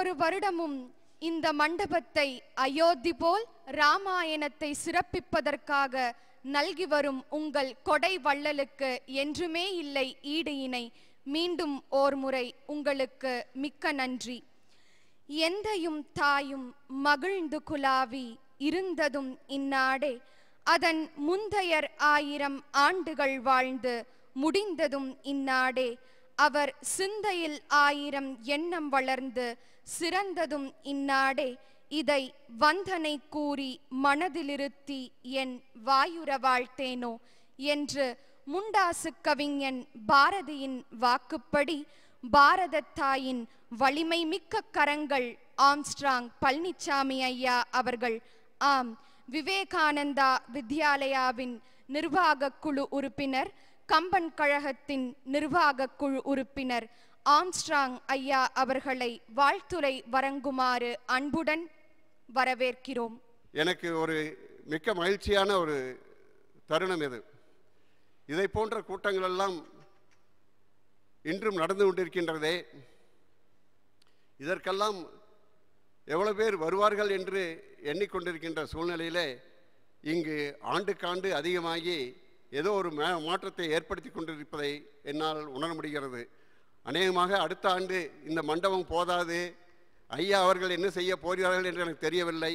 ஒரு வருடமும் இந்த மண்டபத்தை அயோத்தி போல் ராமாயணத்தை சிறப்பிப்பதற்காக நல்கி வரும் உங்கள் கொடை வள்ளலுக்கு என்றுமே இல்லை ஈடு இணை மீண்டும் ஓர் முறை உங்களுக்கு மிக்க நன்றி எந்தையும் தாயும் மகிழ்ந்து குலாவி இருந்ததும் இந்நாடே அதன் முந்தையர் ஆயிரம் ஆண்டுகள் வாழ்ந்து முடிந்ததும் இந்நாடே அவர் சிந்தையில் ஆயிரம் எண்ணம் வளர்ந்து சிறந்ததும் இந்நாடே இதை வந்தனை கூறி மனதிலிருத்தி என் வாயுற வாழ்த்தேனோ என்று முண்டாசு கவிஞன் பாரதியின் வாக்குப்படி பாரதத்தாயின் வலிமை மிக்க கரங்கள் ஆம்ஸ்ட்ராங் பழனிச்சாமி ஐயா அவர்கள் ஆம் விவேகானந்தா வித்யாலயாவின் நிர்வாக குழு உறுப்பினர் கம்பன் கழகத்தின் நிர்வாக குழு உறுப்பினர் ஆம்ஸ்ட்ராங் ஐயா அவர்களை வாழ்த்துறை வரங்குமாறு அன்புடன் வரவேற்கிறோம் எனக்கு ஒரு மிக்க மகிழ்ச்சியான ஒரு தருணம் இது இதை போன்ற கூட்டங்கள் எல்லாம் இன்றும் நடந்து கொண்டிருக்கின்றதே இதற்கெல்லாம் எவ்வளவு பேர் வருவார்கள் என்று எண்ணிக்கொண்டிருக்கின்ற சூழ்நிலையிலே இங்கு ஆண்டுக்காண்டு அதிகமாகி ஏதோ ஒரு மே மாற்றத்தை ஏற்படுத்தி கொண்டிருப்பதை என்னால் உணர முடிகிறது அநேகமாக அடுத்த ஆண்டு இந்த மண்டபம் போதாது ஐயா அவர்கள் என்ன செய்ய போகிறார்கள் என்று எனக்கு தெரியவில்லை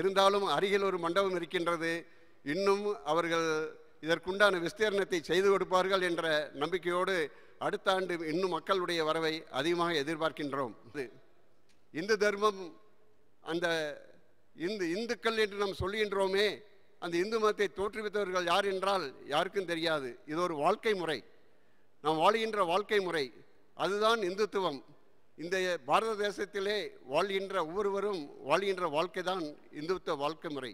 இருந்தாலும் அருகில் ஒரு மண்டபம் இருக்கின்றது இன்னும் அவர்கள் இதற்குண்டான விஸ்தீரணத்தை செய்து கொடுப்பார்கள் என்ற நம்பிக்கையோடு அடுத்த ஆண்டு இன்னும் மக்களுடைய வரவை அதிகமாக எதிர்பார்க்கின்றோம் இந்து தர்மம் அந்த இந்து இந்துக்கள் என்று நாம் சொல்லுகின்றோமே அந்த இந்து மதத்தை தோற்றுவித்தவர்கள் யார் என்றால் யாருக்கும் தெரியாது இது ஒரு வாழ்க்கை முறை நாம் வாழ்கின்ற வாழ்க்கை முறை அதுதான் இந்துத்துவம் இந்த பாரத தேசத்திலே வாழ்கின்ற ஒவ்வொருவரும் வாழ்கின்ற வாழ்க்கை தான் இந்துத்துவ வாழ்க்கை முறை